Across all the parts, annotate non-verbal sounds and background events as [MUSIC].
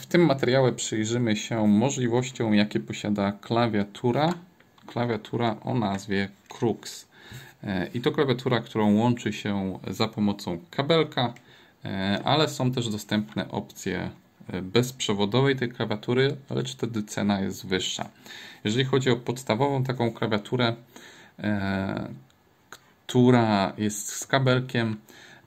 W tym materiale przyjrzymy się możliwościom, jakie posiada klawiatura, klawiatura o nazwie Crux. E, I to klawiatura, którą łączy się za pomocą kabelka, e, ale są też dostępne opcje e, bezprzewodowej tej klawiatury, lecz wtedy cena jest wyższa. Jeżeli chodzi o podstawową taką klawiaturę, która jest z kabelkiem,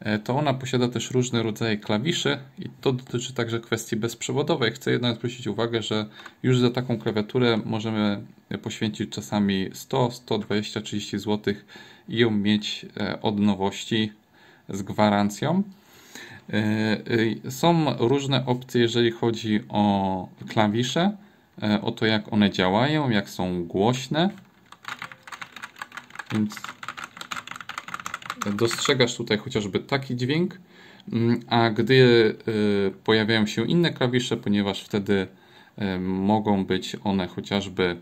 E, to ona posiada też różne rodzaje klawiszy i to dotyczy także kwestii bezprzewodowej. Chcę jednak zwrócić uwagę, że już za taką klawiaturę możemy poświęcić czasami 100, 120, 30 zł i ją mieć e, od nowości z gwarancją. E, są różne opcje, jeżeli chodzi o klawisze, o to jak one działają, jak są głośne. Więc dostrzegasz tutaj chociażby taki dźwięk, mm, a gdy y, pojawiają się inne klawisze, ponieważ wtedy y, mogą być one chociażby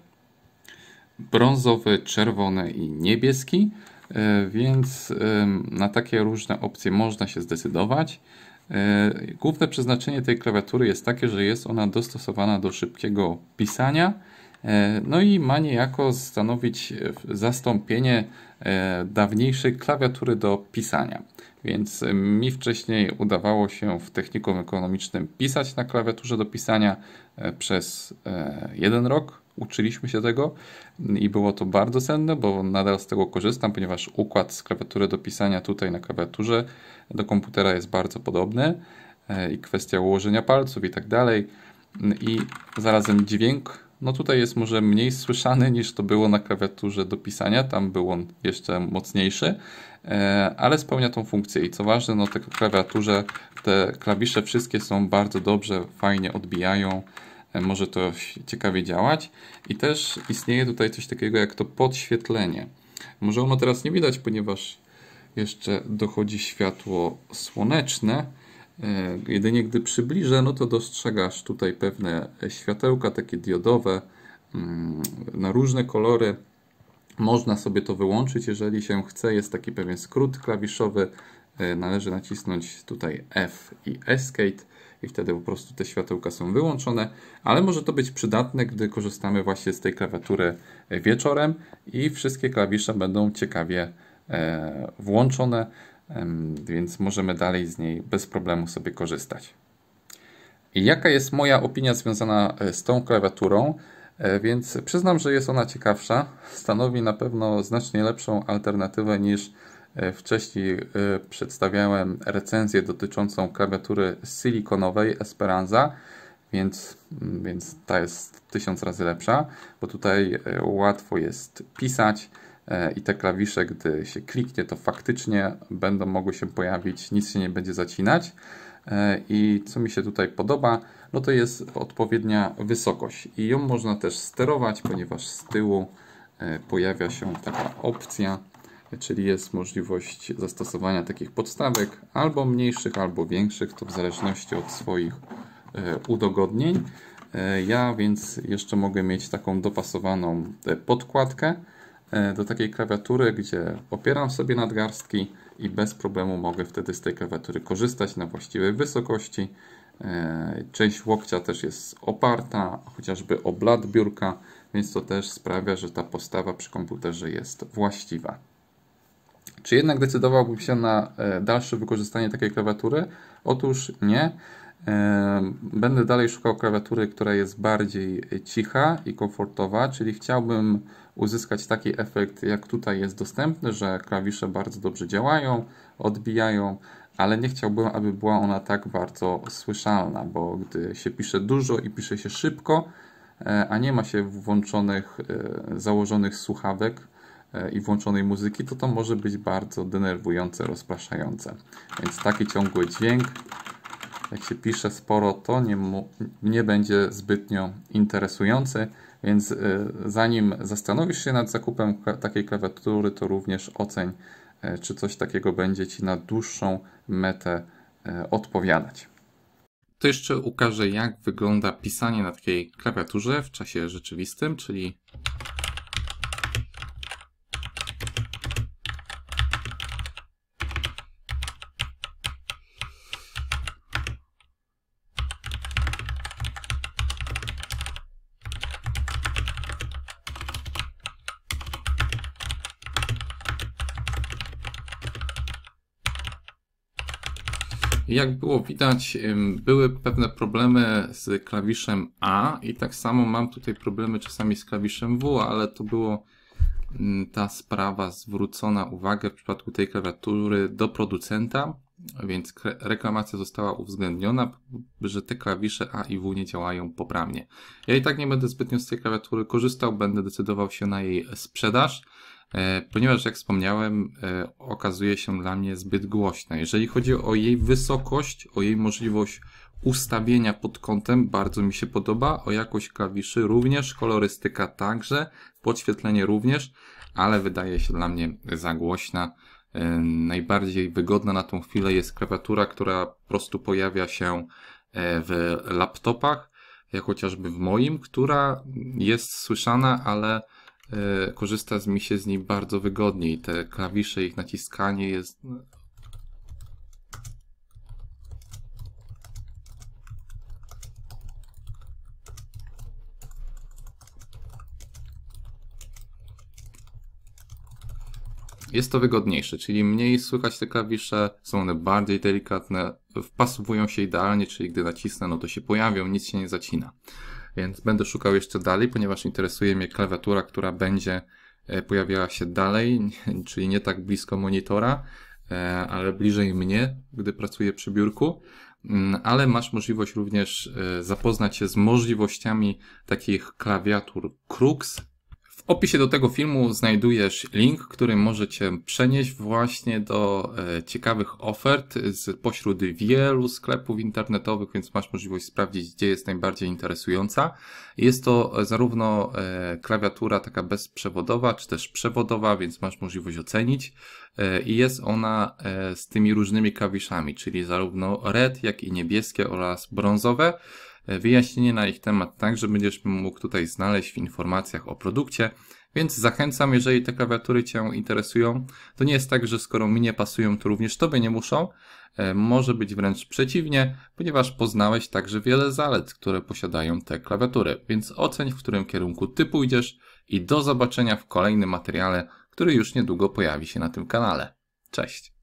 brązowy, czerwony i niebieski, y, więc na takie różne opcje można się zdecydować. Główne przeznaczenie tej klawiatury jest takie, że jest ona dostosowana do szybkiego pisania E, no i ma niejako stanowić e, zastąpienie e, dawniejszej klawiatury do pisania. Więc mi wcześniej udawało się w technikum ekonomicznym pisać na klawiaturze do pisania przez jeden rok. Uczyliśmy się tego i było to bardzo cenne, bo nadal z tego korzystam, ponieważ układ z klawiatury do pisania tutaj na klawiaturze do komputera jest bardzo podobny i kwestia ułożenia palców i tak dalej. I zarazem dźwięk no tutaj jest może mniej słyszany niż to było na klawiaturze do pisania, tam był on jeszcze mocniejszy, e, ale spełnia tą funkcję i co ważne, no te klawiaturze, te klawisze wszystkie są bardzo dobrze, fajnie odbijają, e, może to ciekawie działać i też istnieje tutaj coś takiego jak to podświetlenie. Może ono teraz nie widać, ponieważ jeszcze dochodzi światło słoneczne, E, jedynie gdy przybliżę, no to dostrzegasz tutaj pewne światełka, takie diodowe, mm, na różne kolory. Można sobie to wyłączyć, jeżeli się chce. Jest taki pewien skrót klawiszowy. E, należy nacisnąć tutaj F i Escape i wtedy po prostu te światełka są wyłączone, ale może to być przydatne, gdy korzystamy właśnie z tej klawiatury wieczorem i wszystkie klawisze będą ciekawie e, włączone więc możemy dalej z niej bez problemu sobie korzystać. I jaka jest moja opinia związana e, z tą klawiaturą? E, więc przyznam, że jest ona ciekawsza. Stanowi na pewno znacznie lepszą alternatywę niż e, wcześniej przedstawiałem recenzję dotyczącą klawiatury silikonowej Esperanza, więc, więc ta jest tysiąc razy lepsza, bo tutaj łatwo jest pisać E, i te klawisze, gdy się kliknie, to faktycznie będą mogły się pojawić, nic się nie będzie zacinać. E, I co mi się tutaj podoba, no to jest odpowiednia wysokość i ją można też sterować, ponieważ z tyłu e, pojawia się taka opcja, czyli jest możliwość zastosowania takich podstawek albo mniejszych, albo większych, to w zależności od swoich udogodnień. Ja więc jeszcze mogę mieć taką dopasowaną podkładkę, E, do takiej klawiatury, gdzie opieram sobie nadgarstki i bez problemu mogę wtedy z tej klawiatury korzystać na właściwej wysokości. E, część łokcia też jest oparta, chociażby o blat biurka, więc to też sprawia, że ta postawa przy komputerze jest właściwa. Czy jednak decydowałbym się na e, dalsze wykorzystanie takiej klawiatury? Otóż nie. Będę dalej szukał klawiatury, która jest bardziej e, cicha i komfortowa, czyli chciałbym uzyskać taki efekt, jak tutaj jest dostępny, że klawisze bardzo dobrze działają, odbijają, ale nie chciałbym, aby była ona tak bardzo słyszalna, bo gdy się pisze dużo i pisze się szybko, e, a nie ma się włączonych, e, założonych słuchawek i włączonej muzyki, to to może być bardzo denerwujące, rozpraszające. Więc taki ciągły dźwięk jak się pisze sporo, to nie, nie będzie zbytnio interesujący, więc y, zanim zastanowisz się nad zakupem takiej klawiatury, to również oceń, y, czy coś takiego będzie Ci na dłuższą metę y, odpowiadać. To jeszcze ukażę, jak wygląda pisanie na takiej klawiaturze w czasie rzeczywistym, czyli Jak było widać, były pewne problemy z klawiszem A i tak samo mam tutaj problemy czasami z klawiszem W, ale to było mm, ta sprawa zwrócona uwagę w przypadku tej klawiatury do producenta więc reklamacja została uwzględniona, że te klawisze A i W nie działają poprawnie. Ja i tak nie będę zbytnio z tej klawiatury korzystał, będę decydował się na jej sprzedaż, e, ponieważ jak wspomniałem, e, okazuje się dla mnie zbyt głośna. Jeżeli chodzi o jej wysokość, o jej możliwość ustawienia pod kątem bardzo mi się podoba, o jakość klawiszy również, kolorystyka także, podświetlenie również, ale wydaje się dla mnie za głośna. E, najbardziej wygodna na tą chwilę jest klawiatura, która po prostu pojawia się e, w laptopach, jak chociażby w moim, która jest słyszana, ale e, korzysta z mi się z niej bardzo wygodniej. Te klawisze, ich naciskanie jest jest to wygodniejsze, czyli mniej słychać te klawisze, są one bardziej delikatne, wpasowują się idealnie, czyli gdy nacisnę, no to się pojawią, nic się nie zacina. Więc będę szukał jeszcze dalej, ponieważ interesuje mnie klawiatura, która będzie e, pojawiała się dalej, [LAUGHS] czyli nie tak blisko monitora, e, ale bliżej mnie, gdy pracuję przy biurku. Mm, ale masz możliwość również e, zapoznać się z możliwościami takich klawiatur Krux, opisie do tego filmu znajdujesz link, który może Cię przenieść właśnie do e, ciekawych ofert z pośród wielu sklepów internetowych, więc masz możliwość sprawdzić, gdzie jest najbardziej interesująca. Jest to e, zarówno e, klawiatura taka bezprzewodowa, czy też przewodowa, więc masz możliwość ocenić. I jest ona z tymi różnymi klawiszami, czyli zarówno red, jak i niebieskie oraz brązowe. E, wyjaśnienie na ich temat tak, że będziesz mógł tutaj znaleźć w informacjach o produkcie, więc zachęcam, jeżeli te klawiatury Cię interesują, to nie jest tak, że skoro mi nie pasują, to również Tobie nie muszą. E, może być wręcz przeciwnie, ponieważ poznałeś także wiele zalet, które posiadają te klawiatury, więc oceń, w którym kierunku Ty pójdziesz i do zobaczenia w kolejnym materiale, który już niedługo pojawi się na tym kanale. Cześć!